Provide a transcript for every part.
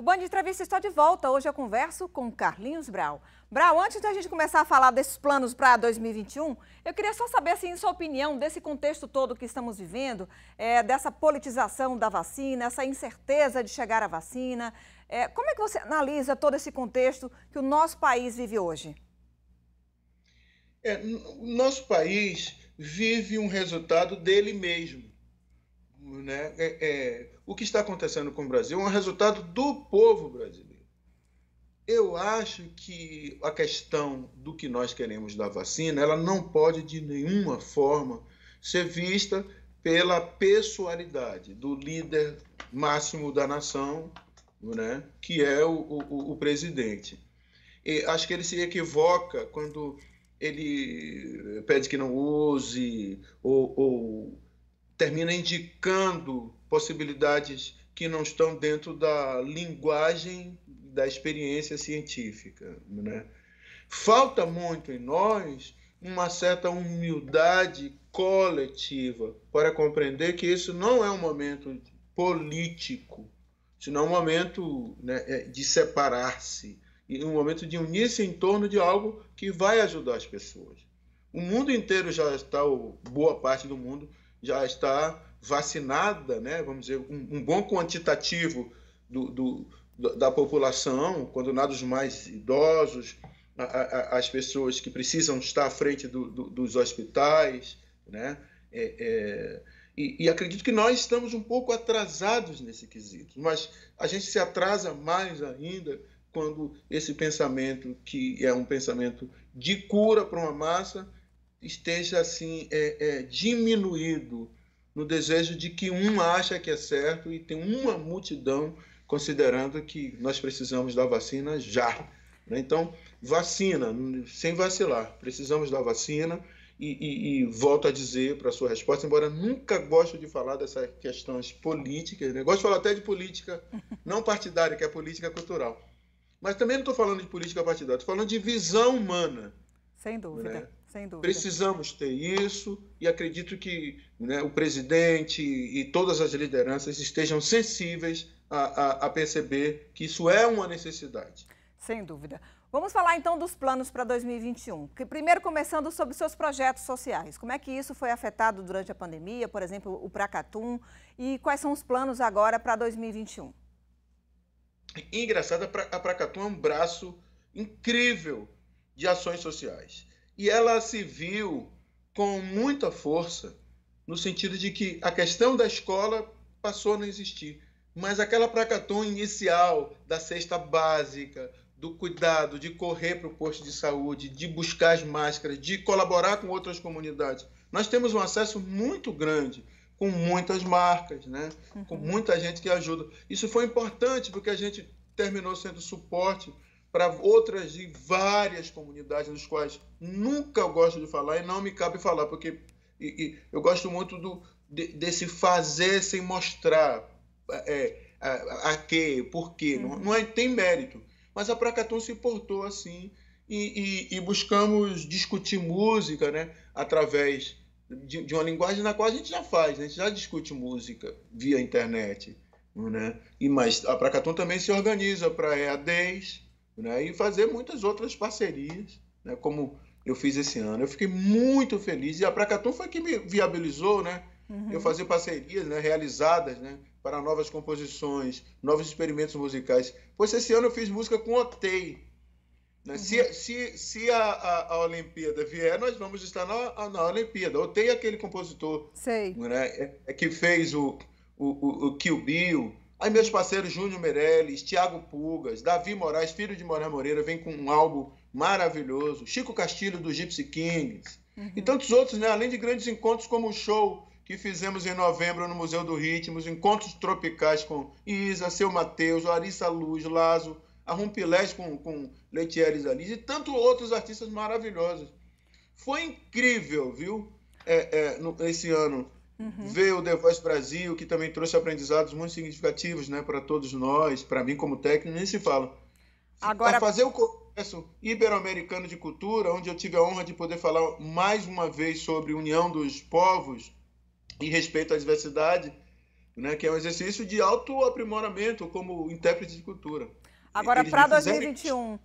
O Band de Entrevista está de volta. Hoje eu converso com Carlinhos Brau. Brau, antes da gente começar a falar desses planos para 2021, eu queria só saber, assim, sua opinião desse contexto todo que estamos vivendo, é, dessa politização da vacina, essa incerteza de chegar à vacina. É, como é que você analisa todo esse contexto que o nosso país vive hoje? É, o nosso país vive um resultado dele mesmo. Né? É, é, o que está acontecendo com o Brasil é um resultado do povo brasileiro. Eu acho que a questão do que nós queremos da vacina, ela não pode de nenhuma forma ser vista pela pessoalidade do líder máximo da nação, né, que é o, o, o presidente. E acho que ele se equivoca quando ele pede que não use ou, ou termina indicando possibilidades que não estão dentro da linguagem da experiência científica. Né? Falta muito em nós uma certa humildade coletiva para compreender que isso não é um momento político, senão é um momento né, é, de separar-se, e um momento de unir-se em torno de algo que vai ajudar as pessoas. O mundo inteiro já está, boa parte do mundo, já está vacinada, né, vamos dizer, um, um bom quantitativo do, do, da população, os mais idosos, a, a, as pessoas que precisam estar à frente do, do, dos hospitais, né? É, é, e, e, acredito que nós estamos um pouco atrasados nesse quesito, mas a gente se atrasa mais ainda quando esse pensamento, que é um pensamento de cura para uma massa, esteja assim é, é, diminuído no desejo de que um acha que é certo e tem uma multidão considerando que nós precisamos da vacina já. Né? Então, vacina, sem vacilar, precisamos da vacina. E, e, e volto a dizer para a sua resposta, embora nunca gosto de falar dessas questões políticas, né? gosto de falar até de política não partidária, que é política cultural. Mas também não estou falando de política partidária, estou falando de visão humana. Sem dúvida, né? sem dúvida. Precisamos ter isso e acredito que né, o presidente e todas as lideranças estejam sensíveis a, a, a perceber que isso é uma necessidade. Sem dúvida. Vamos falar então dos planos para 2021. Que, primeiro, começando sobre seus projetos sociais. Como é que isso foi afetado durante a pandemia, por exemplo, o Pracatum? E quais são os planos agora para 2021? Engraçado, a Pracatum é um braço incrível de ações sociais. E ela se viu com muita força, no sentido de que a questão da escola passou a não existir. Mas aquela pracaton inicial da cesta básica, do cuidado, de correr para o posto de saúde, de buscar as máscaras, de colaborar com outras comunidades. Nós temos um acesso muito grande, com muitas marcas, né? Uhum. com muita gente que ajuda. Isso foi importante porque a gente terminou sendo suporte para outras e várias comunidades das quais nunca eu gosto de falar e não me cabe falar, porque e, e, eu gosto muito do, de, desse fazer sem mostrar é, a, a, que, por quê. Uhum. Não, não é, tem mérito. Mas a Pracatum se portou assim e, e, buscamos discutir música né, através de, de uma linguagem na qual a gente já faz, né, a gente já discute música via internet. Né? E, mas a Pracatum também se organiza para EADs, né, e fazer muitas outras parcerias, né, como eu fiz esse ano. Eu fiquei muito feliz e a Pracatum foi que me viabilizou, né? Uhum. Eu fazer parcerias né, realizadas né, para novas composições, novos experimentos musicais. Pois esse ano eu fiz música com Otei. Né? Uhum. Se, se, se a, a, a, Olimpíada vier, nós vamos estar na, na Olimpíada. Otei é aquele compositor Sei. Né, é, é que fez o, o, o, o Kill Bill, Aí meus parceiros Júnior Meirelles, Tiago Pugas, Davi Moraes, filho de Moraes Moreira, vem com um álbum maravilhoso. Chico Castilho, do Gypsy Kings. Uhum. E tantos outros, né? Além de grandes encontros como o show que fizemos em novembro no Museu do Ritmo, os encontros tropicais com Isa, Seu Mateus, Larissa Luz, Lazo, a com, com Letieres Alice e tantos outros artistas maravilhosos. Foi incrível, viu? É, é, no, esse ano Uhum. Ver o The Voice Brasil, que também trouxe aprendizados muito significativos né, para todos nós, para mim como técnico, nem se fala. Agora... A fazer o Congresso Ibero-Americano de Cultura, onde eu tive a honra de poder falar mais uma vez sobre união dos povos e respeito à diversidade, né, que é um exercício de aprimoramento como intérprete de cultura. Agora, para 2021,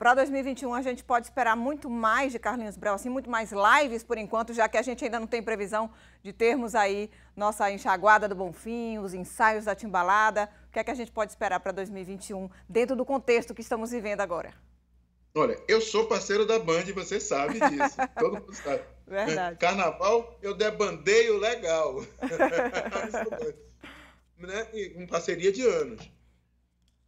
para 2021, a gente pode esperar muito mais de Carlinhos Brau, assim, muito mais lives por enquanto, já que a gente ainda não tem previsão de termos aí nossa enxaguada do Bonfim, os ensaios da Timbalada. O que é que a gente pode esperar para 2021, dentro do contexto que estamos vivendo agora? Olha, eu sou parceiro da Band, você sabe disso. Todo mundo sabe. Verdade. Carnaval, eu debandeio legal. né? Em parceria de anos.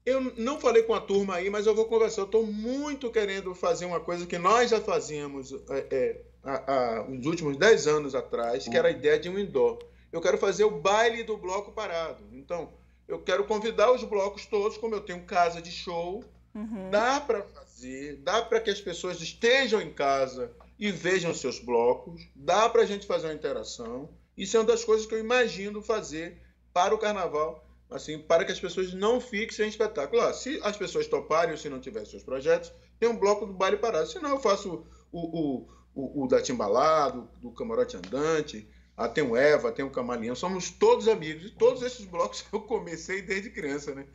Eu não falei com a turma aí, mas eu vou conversar. Eu estou muito querendo fazer uma coisa que nós já fazíamos é, é, há, há, uns últimos 10 anos atrás, que era a ideia de um indoor. Eu quero fazer o baile do bloco parado. Então, eu quero convidar os blocos todos, como eu tenho casa de show, uhum. dá para fazer, dá para que as pessoas estejam em casa e vejam seus blocos, dá para a gente fazer uma interação. Isso é uma das coisas que eu imagino fazer para o carnaval assim, para que as pessoas não fiquem em espetáculo. Ah, se as pessoas toparem ou se não tiverem seus projetos, tem um bloco do baile parado. Senão eu faço o, o, o, o da Timbalado, do Camarote Andante, ah, tem o Eva, tem o Camaleão, somos todos amigos. E todos esses blocos eu comecei desde criança, né?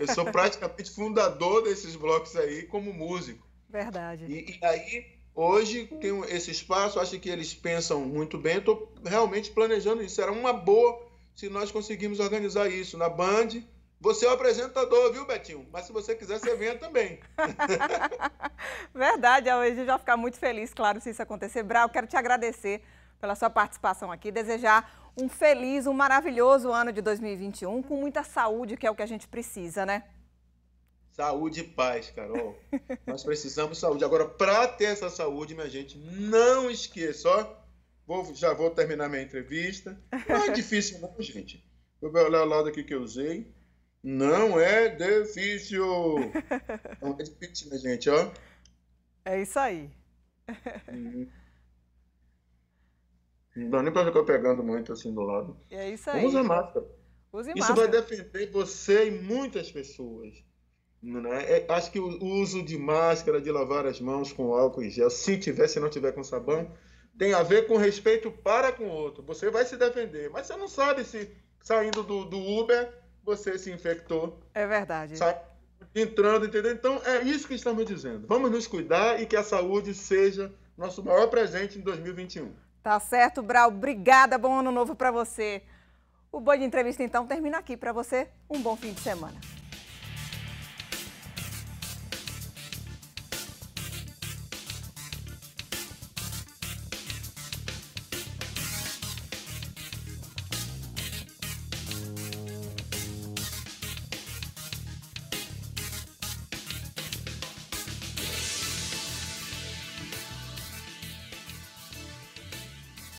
Eu sou praticamente fundador desses blocos aí como músico. Verdade. E, e aí, hoje, tem esse espaço, acho que eles pensam muito bem, estou realmente planejando isso. Era uma boa se nós conseguimos organizar isso na Band. Você é o apresentador, viu, Betinho? Mas se você quiser, você venha também. Verdade, a gente vai ficar muito feliz, claro, se isso acontecer. Brau, quero te agradecer pela sua participação aqui, desejar um feliz, um maravilhoso ano de 2021, com muita saúde, que é o que a gente precisa, né? Saúde e paz, Carol. Nós precisamos de saúde. Agora, para ter essa saúde, minha gente, não esqueça, ó, Vou, já vou terminar minha entrevista. Não é difícil, não, gente. Vou olhar o lado aqui que eu usei. Não é difícil. Não é difícil, né, gente? Ó. É isso aí. Uhum. Não dá nem pra ficar pegando muito assim do lado. É isso aí. Usa máscara. Use isso máscara. vai defender você e muitas pessoas. Né? É, acho que o uso de máscara, de lavar as mãos com álcool e gel, se tiver, se não tiver com sabão, tem a ver com respeito para com o outro. Você vai se defender, mas você não sabe se saindo do, do Uber você se infectou. É verdade. Entrando, entendeu? Então é isso que estamos dizendo. Vamos nos cuidar e que a saúde seja nosso maior presente em 2021. Tá certo, Brau. Obrigada. Bom ano novo para você. O Boi de Entrevista então termina aqui para você. Um bom fim de semana.